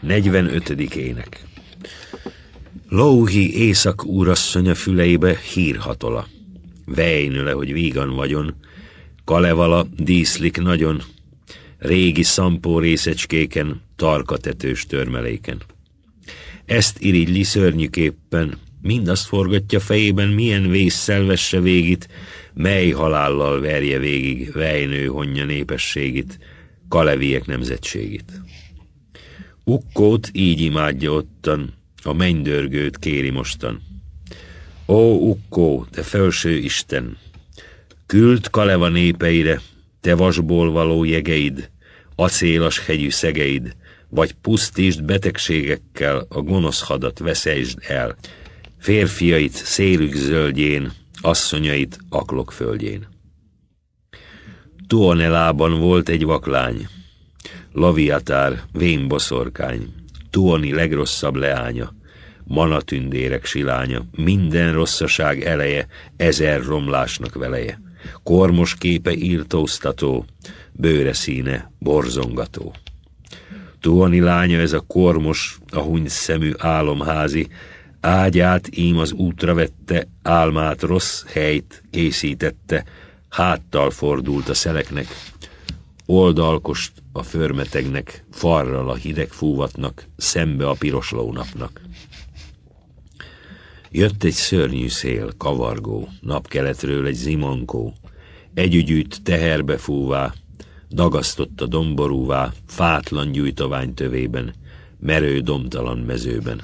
45. ének. Lóhi éjszak úrasszonya füleibe hírhatola. Vejnöle, hogy vígan vagyon, kalevala díszlik nagyon, régi szampó részecskéken, tarkatetős törmeléken. Ezt irigyli szörnyűképpen, mindazt forgatja fejében, milyen vészszel vesse végit, mely halállal verje végig Vejnő honja népességit, kaleviek nemzetségét. Ukkót így imádja ottan, a mennydörgőt kéri mostan. Ó, Ukkó, te felső Isten! Küld Kaleva népeire, te vasból való jegeid, acélas hegyű szegeid, vagy pusztítsd betegségekkel a gonosz hadat veszejtsd el, férfiait szélük zöldjén, asszonyait aklok földjén. Tuonelában volt egy vaklány, Laviatár, boszorkány, Tuoni legrosszabb leánya, manatündérek silánya, minden rosszaság eleje, ezer romlásnak veleje. Kormos képe írtóztató, bőre színe borzongató. Tuoni lánya ez a kormos, a huny szemű álomházi, ágyát ím az útra vette, álmát rossz helyt készítette, háttal fordult a szeleknek, oldalkost a förmetegnek, farral a hideg fúvatnak, szembe a piros lónapnak. Jött egy szörnyű szél, kavargó, napkeletről egy zimankó, együgyűt teherbe fúvá, dagasztotta domborúvá, fátlan gyújtovány tövében, merő domtalan mezőben.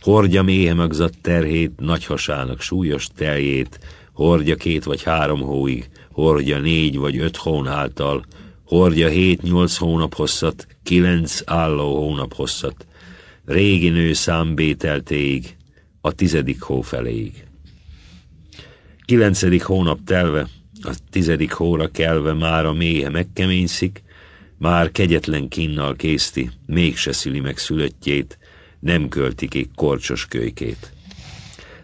Hordja méhemagzat terhét, hasának súlyos teljét, hordja két vagy három hóig, hordja négy vagy öt hón által, hordja hét-nyolc hónap hosszat, kilenc álló hónap hosszat, régi nő számbételtéig, a tizedik hó feléig. Kilencedik hónap telve, a tizedik hóra kelve már a méhe megkeményszik, már kegyetlen kinnal készti, mégse szüli meg szülöttjét, nem költik korcsos kölykét.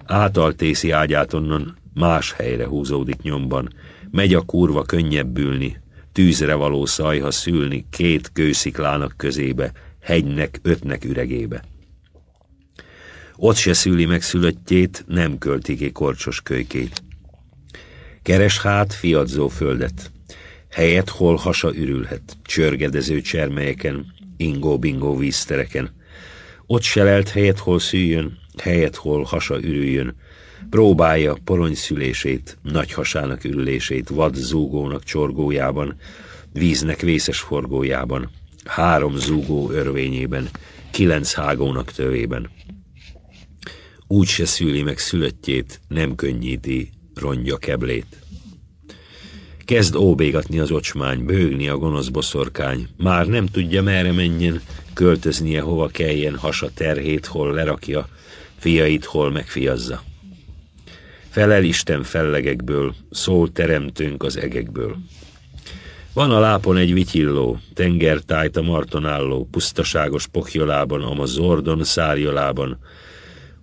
Átaltészi ágyát onnan, más helyre húzódik nyomban, megy a kurva könnyebbülni, tűzre való szajha szülni két kősziklának közébe, hegynek, ötnek üregébe. Ott se szüli szülöttjét, nem költi ki korcsos kölykét. Keres hát fiadzó földet, helyet hol hasa ürülhet, csörgedező csermelyeken, ingó-bingó víztereken. Ott se lelt helyet hol szüljön, helyet hol hasa ürüljön, próbálja nagy nagyhasának ürülését, vad zúgónak csorgójában, víznek vészes forgójában, három zúgó örvényében, kilenc hágónak tövében. Úgy se szüli meg szülöttjét, nem könnyíti rongya keblét. Kezd óbégatni az ocsmány, bőgni a gonosz boszorkány, már nem tudja merre menjen, költöznie hova kelljen, hasa terhét hol lerakja, fiait hol megfiazza. Felel Isten fellegekből, szól teremtőnk az egekből. Van a lápon egy vityilló, tengertájt a martonálló, pusztaságos pokjolában, ama zordon szárjolában.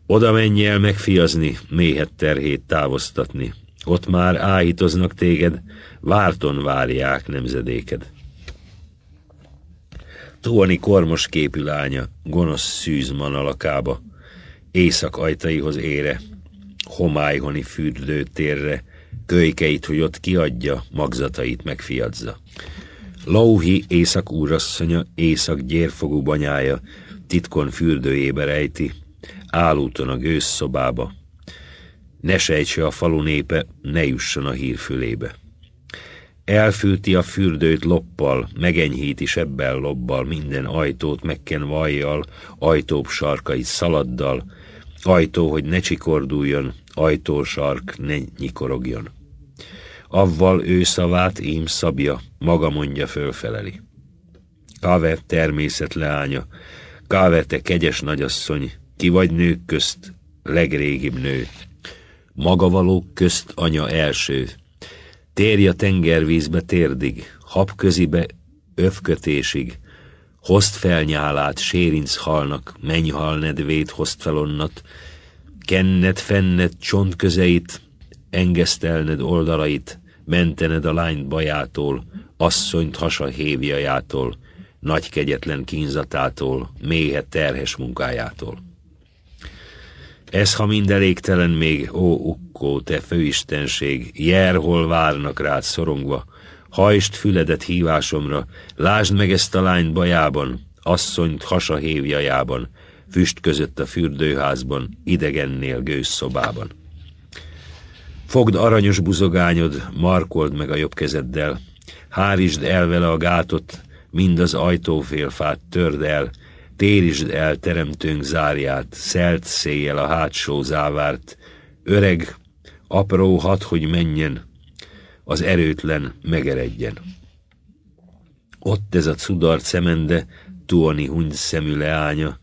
Oda menj el megfiazni, méhet terhét távoztatni. Ott már áhítoznak téged, várton várják nemzedéked. Tuani kormos képű lánya, gonosz szűz manalakába, éjszak ajtaihoz ére, homályhoni fürdőtérre, kölykeit, hogy ott kiadja, magzatait megfiadza. Lauhi észak úrasszonya, észak gyérfogú banyája, titkon fürdőjébe rejti, álúton a gőzszobába. Ne sejtse a falu népe, ne jusson a hírfülébe. Elfűti a fürdőt loppal, megenyhíti sebbel lobbal, minden ajtót vajjal, ajtóbb sarkait szaladdal, Ajtó, hogy ne csikorduljon, ajtósark ne nyikorogjon. Avval ő szavát ím szabja, maga mondja fölfeleli. Káve természet leánya, Káve te kegyes nagyasszony, ki vagy nők közt, legrégibb nő. való közt anya első. Térj a tengervízbe térdig, habközibe övkötésig, hozd fel nyálát, sérinc halnak, menj hal nedvét, hozd fel onnat, kenned, fenned csontközeit, engesztelned oldalait, mentened a lányt bajától, asszonyt hasa hévjajától, nagy kegyetlen kínzatától, méhe terhes munkájától. Ez, ha mind elégtelen még, ó, ukkó, te főistenség, jel, hol várnak rád szorongva, hajst füledet hívásomra, lásd meg ezt a lányt bajában, asszonyt hasa hívjajában, füst között a fürdőházban, idegennél gőzszobában. Fogd aranyos buzogányod, markold meg a jobb kezeddel, hárítsd el vele a gátot, mind az ajtófélfát törd el, térítsd el teremtőnk zárját, szelt széjjel a hátsó závárt, öreg, apró hat, hogy menjen, az erőtlen megeredjen. Ott ez a cudar szemende, Tuani huny szemű leánya,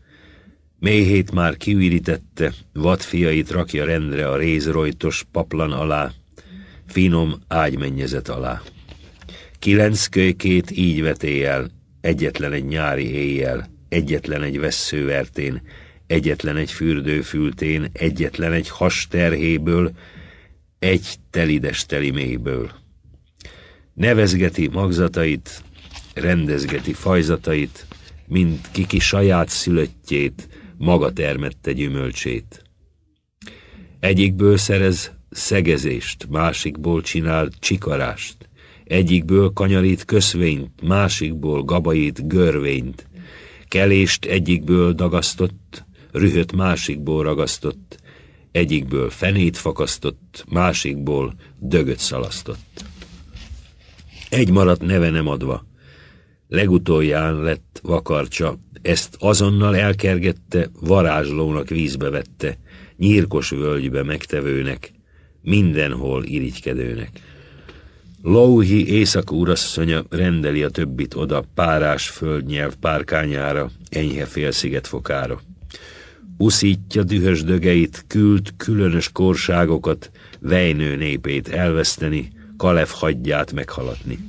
méhét már kiürítette, vadfiait rakja rendre a rézrojtos paplan alá, finom ágymennyezet alá. Kilenc kölykét így vetél, egyetlen egy nyári éjjel, egyetlen egy vesszővertén, egyetlen egy fürdőfültén, egyetlen egy has terhéből, egy telides teli mélyből. Nevezgeti magzatait, rendezgeti fajzatait, mint kiki saját szülöttjét, maga termette gyümölcsét. Egyikből szerez szegezést, másikból csinál csikarást, egyikből kanyarít köszvényt, másikból gabait, görvényt, kelést egyikből dagasztott, rühöt másikból ragasztott, egyikből fenét fakasztott, másikból dögöt szalasztott. Egy maradt neve nem adva. Legutolján lett vakarcsa, ezt azonnal elkergette, varázslónak vízbe vette, nyírkos völgybe megtevőnek, mindenhol irigykedőnek. Lauhi úrasszonya rendeli a többit oda párás földnyelv párkányára, enyhe félsziget fokára uszítja dühös dögeit, küld különös korságokat, vejnő népét elveszteni, Kalef hagyját meghaladni.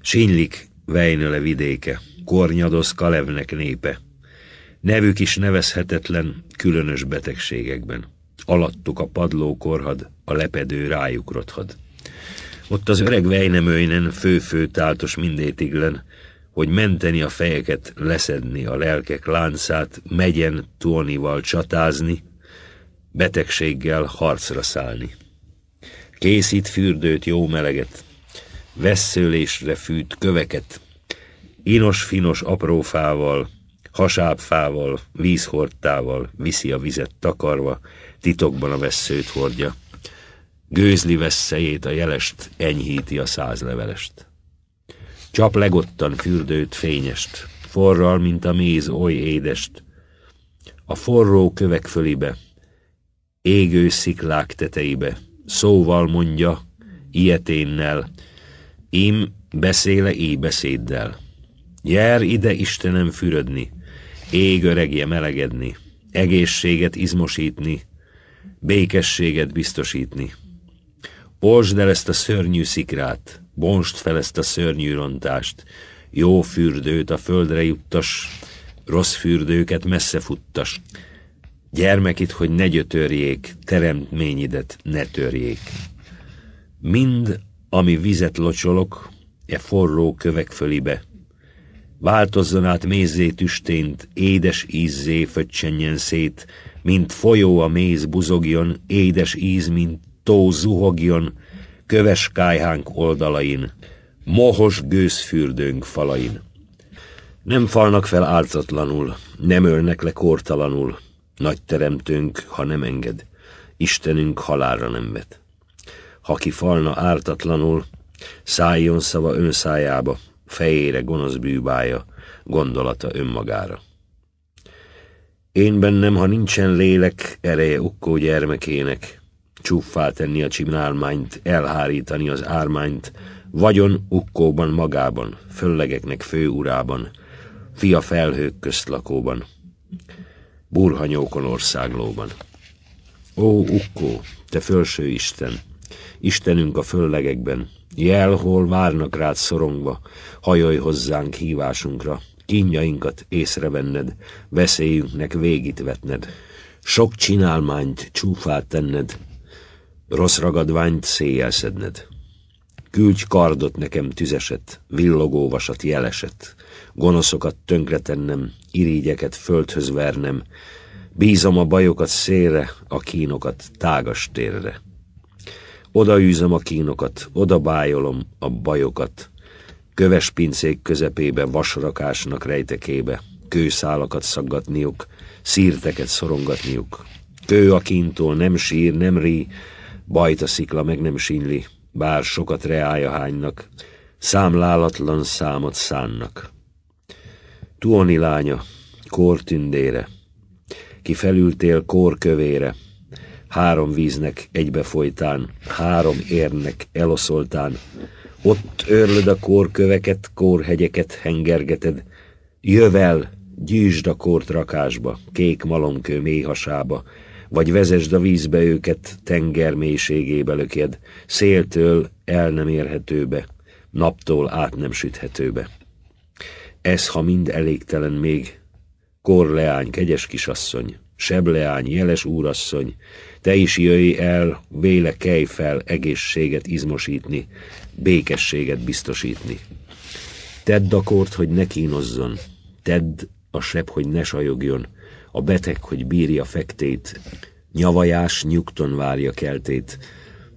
Sinlik vejnöle vidéke, kornyadoz Kalevnek népe. Nevük is nevezhetetlen, különös betegségekben. Alattuk a padló korhad, a lepedő rájuk rothad. Ott az öreg vejnemőinen főfő táltos mindétiglen, hogy menteni a fejeket, leszedni a lelkek láncát, megyen Tuonival csatázni, betegséggel harcra szállni. Készít fürdőt, jó meleget, vesszőlésre fűt köveket, inos-finos aprófával, hasábfával, vízhortával viszi a vizet takarva, titokban a vesszőt hordja. Gőzli veszélyét a jelest enyhíti a százlevelest. Csap legottan fürdőt, fényest, forral, mint a méz, oly édest. A forró kövek fölibe, égő sziklák teteibe, szóval mondja, ilyeténnel, ím beszéle így beszéddel. Jár ide Istenem fürödni, ég öregje melegedni, egészséget izmosítni, békességet biztosítni. Olsd el ezt a szörnyű szikrát, bonst fel ezt a szörnyű rontást, jó fürdőt a földre juttas, rossz fürdőket messze futtas. Gyermekit, hogy ne gyötörjék, teremtményidet ne törjék. Mind, ami vizet locsolok, e forró kövek fölibe. Változzon át mézé tüstént, édes ízzé föccsenjen szét, mint folyó a méz buzogjon, édes íz, mint tó zuhogjon, köves kájhánk oldalain, mohos gőzfürdőnk falain. Nem falnak fel áltatlanul, nem ölnek le kortalanul, nagy teremtőnk, ha nem enged, Istenünk halára nem vet. Ha ki falna ártatlanul, szálljon szava önszájába, fejére gonosz bűbája, gondolata önmagára. Én bennem, ha nincsen lélek, ereje ukkó gyermekének, csúffá tenni a csimlálmányt, elhárítani az ármányt, vagyon ukkóban magában, föllegeknek főurában, fia felhők közt lakóban burhanyókon országlóban. Ó, ukkó, te fölső Isten, Istenünk a föllegekben, jel, hol várnak rád szorongva, hajolj hozzánk hívásunkra, kínjainkat észrevenned, veszélyünknek végit vetned, sok csinálmányt csúfát tenned, rossz ragadványt széjjel szedned. Küldj kardot nekem tüzeset, villogóvasat, jeleset, gonoszokat tönkretennem, irigyeket földhöz vernem, bízom a bajokat szélre, a kínokat tágas térre. Odaűzöm a kínokat, odabájolom a bajokat, köves pincék közepébe, vasrakásnak rejtekébe, kőszálakat szaggatniuk, szírteket szorongatniuk. Kő a kintól nem sír, nem rí, Bajt a szikla meg nem sínli, bár sokat reája hánynak, számlálatlan számot szánnak. Tuoni lánya, kortündére, ki felültél kórkövére, kövére, három víznek egybefolytán, három érnek eloszoltán, ott örlöd a kórköveket, kórhegyeket hengergeted, jövel, gyűjtsd a kórt rakásba, kék malomkő méhasába, vagy vezesd a vízbe őket, tenger mélységébe lökjed, széltől el nem érhetőbe, naptól át nem süthetőbe. Ez, ha mind elégtelen még, korleány, kegyes kisasszony, sebleány, jeles úrasszony, te is jöjj el, véle kej fel egészséget izmosítni, békességet biztosítni. Tedd a kort, hogy ne kínozzon, tedd a seb, hogy ne sajogjon, a beteg, hogy bírja fektét, nyavajás nyugton várja keltét,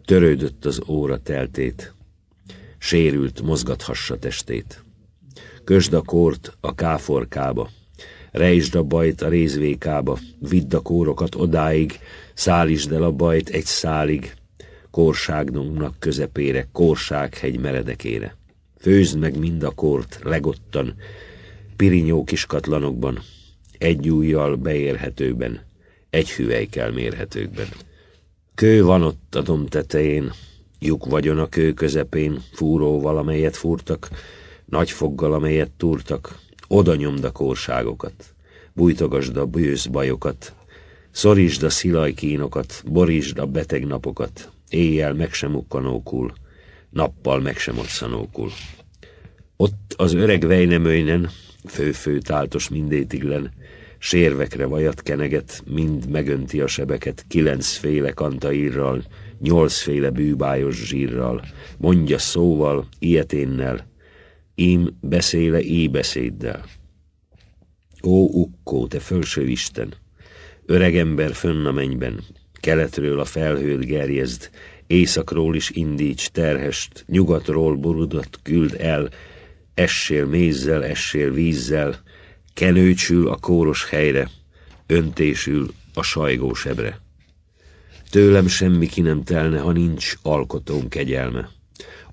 törődött az óra teltét, sérült mozgathassa testét. Kösd a kort a káforkába, rejtsd a bajt a rézvékába, vidd a kórokat odáig, szállítsd el a bajt egy szálig, korságnunknak közepére, korsághegy meredekére. Főzd meg mind a kort legottan, pirinyó kiskatlanokban, egy ujjal beérhetőben, egy hüvelykel mérhetőkben. Kő van ott a dom tetején, lyuk vagyon a kő közepén, fúróval, amelyet fúrtak, nagy foggal, amelyet túrtak, oda nyomd a kórságokat, bújtogasd a bajokat, szorítsd a kínokat, borítsd a beteg napokat, éjjel meg sem ukkanókul, nappal meg sem otszanókul. Ott az öreg vejnemőjnen, fő-fő táltos mindétiglen, sérvekre vajat keneget, mind megönti a sebeket kilencféle kantaírral, nyolcféle bűbájos zsírral, mondja szóval, ilyeténnel, ím beszéle beszéddel. Ó, ukkó, te fölső Isten! Öregember fönn a mennyben, keletről a felhőt gerjezd, éjszakról is indíts terhest, nyugatról borudat küld el, essél mézzel, essél vízzel, kenőcsül a kóros helyre, öntésül a sajgó sebre. Tőlem semmi ki nem telne, ha nincs alkotóm kegyelme.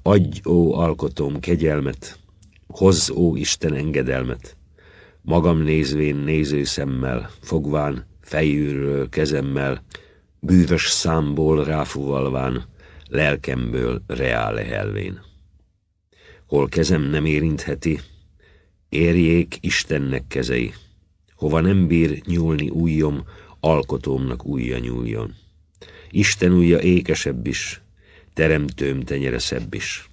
Adj, ó alkotóm, kegyelmet, hozz, ó Isten, engedelmet. Magam nézvén néző szemmel, fogván, fejűről, kezemmel, bűvös számból ráfúvalván, lelkemből reále helvén hol kezem nem érintheti, érjék Istennek kezei, hova nem bír nyúlni újjom, alkotómnak újja nyúljon. Isten újja ékesebb is, teremtőm tenyere szebb is.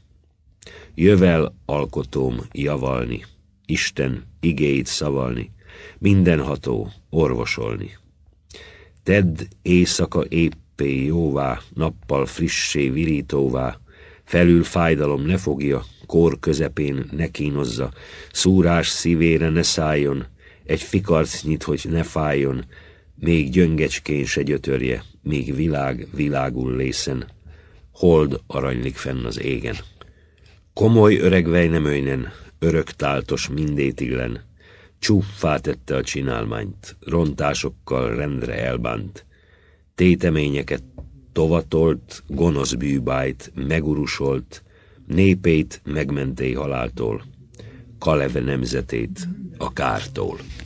Jövel alkotóm javalni, Isten igéit szavalni, mindenható orvosolni. Tedd éjszaka éppé jóvá, nappal frissé virítóvá, felül fájdalom ne fogja, kor közepén ne kínozza, szúrás szívére ne szálljon, egy nyit, hogy ne fájjon, még gyöngecskén se gyötörje, még világ világul lészen, hold aranylik fenn az égen. Komoly öreg vejnemőjnen, örök táltos mindétiglen, csúffá tette a csinálmányt, rontásokkal rendre elbánt, téteményeket, tovatolt gonosz bűbájt, megurusolt, népét megmenté haláltól, Kaleve nemzetét a kártól.